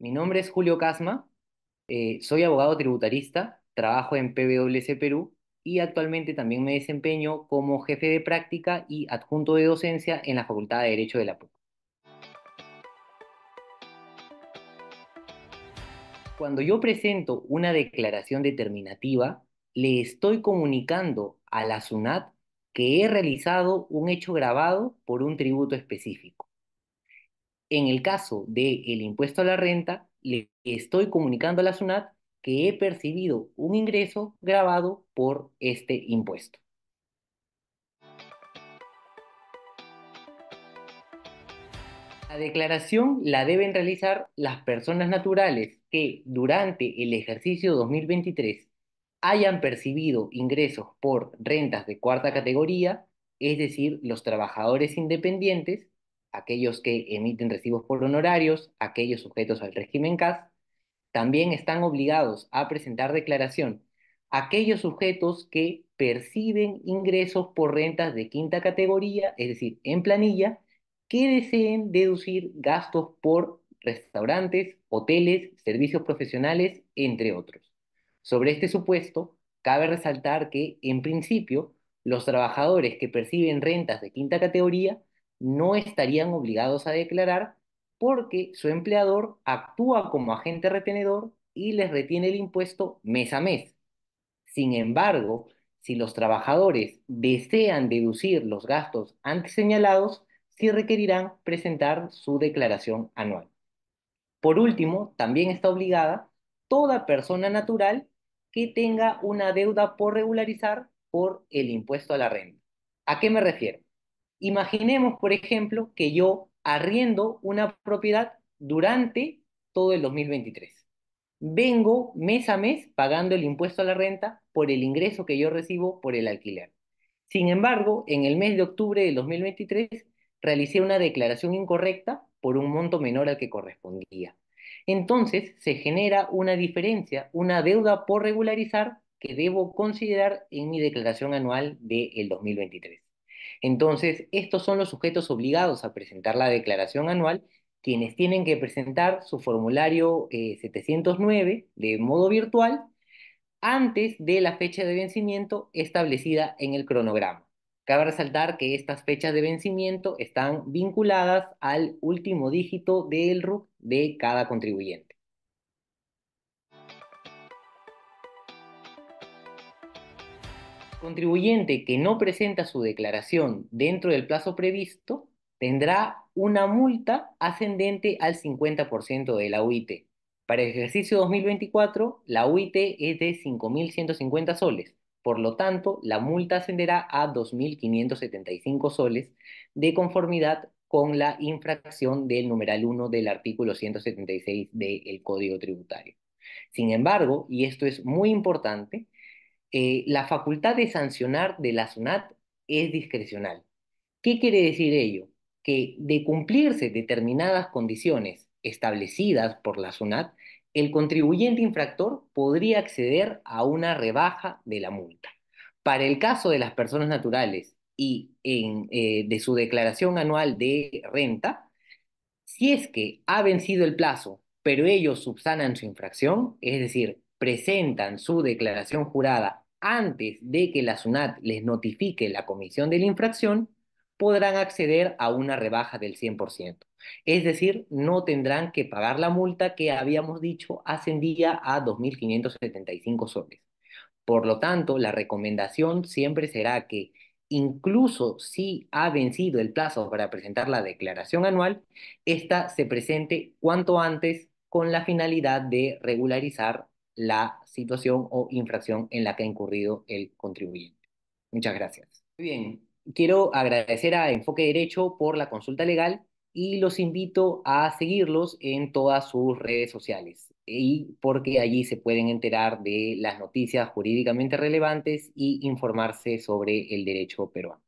Mi nombre es Julio Casma, eh, soy abogado tributarista, trabajo en PwC Perú y actualmente también me desempeño como jefe de práctica y adjunto de docencia en la Facultad de Derecho de la PUC. Cuando yo presento una declaración determinativa, le estoy comunicando a la SUNAT que he realizado un hecho grabado por un tributo específico. En el caso del el impuesto a la renta, le estoy comunicando a la SUNAT que he percibido un ingreso grabado por este impuesto. La declaración la deben realizar las personas naturales que durante el ejercicio 2023 hayan percibido ingresos por rentas de cuarta categoría, es decir, los trabajadores independientes, aquellos que emiten recibos por honorarios, aquellos sujetos al régimen CAS, también están obligados a presentar declaración aquellos sujetos que perciben ingresos por rentas de quinta categoría, es decir, en planilla, que deseen deducir gastos por restaurantes, hoteles, servicios profesionales, entre otros. Sobre este supuesto, cabe resaltar que, en principio, los trabajadores que perciben rentas de quinta categoría no estarían obligados a declarar porque su empleador actúa como agente retenedor y les retiene el impuesto mes a mes. Sin embargo, si los trabajadores desean deducir los gastos antes señalados, sí requerirán presentar su declaración anual. Por último, también está obligada toda persona natural que tenga una deuda por regularizar por el impuesto a la renta. ¿A qué me refiero? Imaginemos, por ejemplo, que yo arriendo una propiedad durante todo el 2023. Vengo mes a mes pagando el impuesto a la renta por el ingreso que yo recibo por el alquiler. Sin embargo, en el mes de octubre del 2023 realicé una declaración incorrecta por un monto menor al que correspondía. Entonces se genera una diferencia, una deuda por regularizar que debo considerar en mi declaración anual del 2023. Entonces, estos son los sujetos obligados a presentar la declaración anual, quienes tienen que presentar su formulario 709 eh, de modo virtual antes de la fecha de vencimiento establecida en el cronograma. Cabe resaltar que estas fechas de vencimiento están vinculadas al último dígito del RUC de cada contribuyente. contribuyente que no presenta su declaración dentro del plazo previsto tendrá una multa ascendente al 50% de la UIT. Para el ejercicio 2024, la UIT es de 5.150 soles. Por lo tanto, la multa ascenderá a 2.575 soles de conformidad con la infracción del numeral 1 del artículo 176 del Código Tributario. Sin embargo, y esto es muy importante, eh, la facultad de sancionar de la SUNAT es discrecional. ¿Qué quiere decir ello? Que de cumplirse determinadas condiciones establecidas por la SUNAT, el contribuyente infractor podría acceder a una rebaja de la multa. Para el caso de las personas naturales y eh, de su declaración anual de renta, si es que ha vencido el plazo, pero ellos subsanan su infracción, es decir, presentan su declaración jurada antes de que la SUNAT les notifique la comisión de la infracción, podrán acceder a una rebaja del 100%. Es decir, no tendrán que pagar la multa que habíamos dicho ascendía a 2.575 soles. Por lo tanto, la recomendación siempre será que incluso si ha vencido el plazo para presentar la declaración anual, esta se presente cuanto antes con la finalidad de regularizar la situación o infracción en la que ha incurrido el contribuyente. Muchas gracias. Muy bien, quiero agradecer a Enfoque Derecho por la consulta legal y los invito a seguirlos en todas sus redes sociales y porque allí se pueden enterar de las noticias jurídicamente relevantes y informarse sobre el derecho peruano.